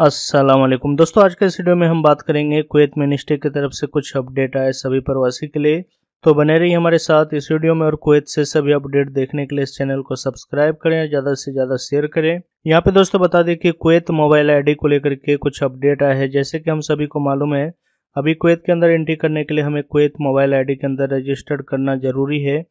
असलम दोस्तों आज के इस वीडियो में हम बात करेंगे कुवैत मिनिस्ट्री की तरफ से कुछ अपडेट आए सभी प्रवासी के लिए तो बने रहिए हमारे साथ इस वीडियो में और कुवैत से सभी अपडेट देखने के लिए इस चैनल को सब्सक्राइब करें ज़्यादा से ज़्यादा शेयर करें यहाँ पे दोस्तों बता दें कि कुवैत मोबाइल आईडी को लेकर के कुछ अपडेट आए हैं जैसे कि हम सभी को मालूम है अभी कुवैत के अंदर एंट्री करने के लिए हमें कुवैत मोबाइल आई के अंदर रजिस्टर्ड करना ज़रूरी है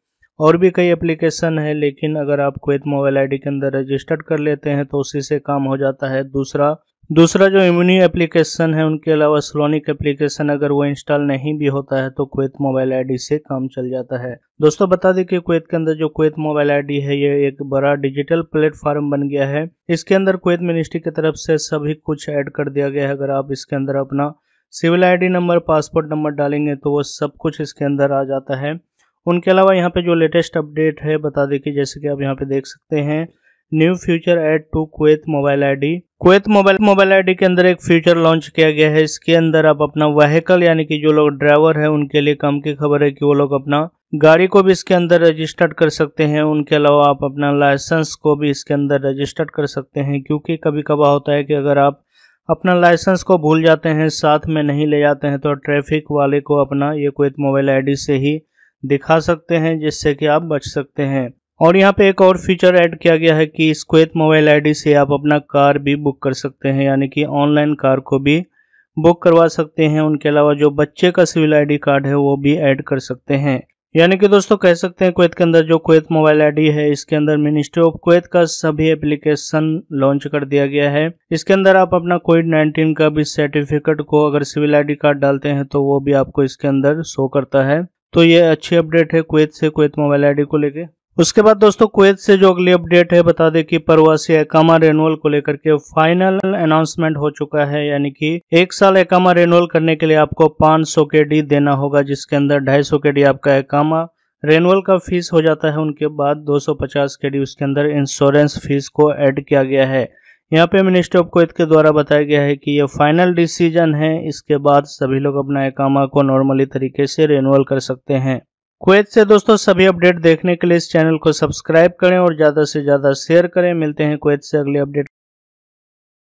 और भी कई एप्लीकेशन है लेकिन अगर आप कुवैत मोबाइल आई के अंदर रजिस्टर्ड कर लेते हैं तो उसी से काम हो जाता है दूसरा दूसरा जो इम्यूनी एप्लीकेशन है उनके अलावा स्लोनिक एप्लीकेशन अगर वो इंस्टॉल नहीं भी होता है तो क्वेत मोबाइल आईडी से काम चल जाता है दोस्तों बता दें कि क्वेत के अंदर जो क्वेत मोबाइल आईडी है ये एक बड़ा डिजिटल प्लेटफॉर्म बन गया है इसके अंदर क्वेत मिनिस्ट्री की तरफ से सभी कुछ ऐड कर दिया गया है अगर आप इसके अंदर अपना civil ID number passport number डालेंगे तो वो सब कुछ इसके अंदर आ जाता है उनके अलावा यहाँ पे जो लेटेस्ट अपडेट है बता दें कि जैसे कि आप यहाँ पे देख सकते हैं new feature add to Kuwait mobile ID Kuwait mobile mobile ID के अंदर एक फ्यूचर लॉन्च किया गया है इसके अंदर आप अपना वहीकल यानी कि जो लोग ड्राइवर है उनके लिए काम की खबर है कि वो लोग अपना गाड़ी को भी इसके अंदर रजिस्टर्ड कर सकते हैं उनके अलावा आप अपना लाइसेंस को भी इसके अंदर रजिस्टर्ड कर सकते हैं क्योंकि कभी कभार होता है कि अगर आप अपना लाइसेंस को भूल जाते हैं साथ में नहीं ले जाते हैं तो ट्रैफिक वाले को अपना ये कुवैत मोबाइल आईडी से ही दिखा सकते हैं जिससे कि आप बच सकते हैं और यहाँ पे एक और फीचर ऐड किया गया है कि स्क्वेत मोबाइल आईडी से आप अपना कार भी बुक कर सकते हैं यानी कि ऑनलाइन कार को भी बुक करवा सकते हैं उनके अलावा जो बच्चे का सिविल आईडी कार्ड है वो भी ऐड कर सकते हैं यानी कि दोस्तों कह सकते हैं क्वेत के अंदर जो क्वेत मोबाइल आईडी है इसके अंदर मिनिस्ट्री ऑफ क्वेत का सभी एप्लीकेशन लॉन्च कर दिया गया है इसके अंदर आप अपना कोविड 19 का भी सर्टिफिकेट को अगर सिविल आईडी कार्ड डालते हैं तो वो भी आपको इसके अंदर शो करता है तो ये अच्छी अपडेट है क्वेत से क्वेत मोबाइल आईडी को लेके उसके बाद दोस्तों कुवैत से जो अगली अपडेट है बता दें कि परवासी एकामा रेनुअल को लेकर के फाइनल अनाउंसमेंट हो चुका है यानी कि एक साल एकामा रेनुअल करने के लिए आपको 500 के डी देना होगा जिसके अंदर 250 के डी आपका एकामा रेनुअल का फीस हो जाता है उनके बाद 250 के डी उसके अंदर इंश्योरेंस फीस को एड किया गया है यहाँ पे मिनिस्ट्री ऑफ कुवैत के द्वारा बताया गया है कि ये फाइनल डिसीजन है इसके बाद सभी लोग अपना एकामा को नॉर्मली तरीके से रेनुअल कर सकते हैं कुवैत से दोस्तों सभी अपडेट देखने के लिए इस चैनल को सब्सक्राइब करें और ज़्यादा से ज़्यादा शेयर करें मिलते हैं कुवैत से अगले अपडेट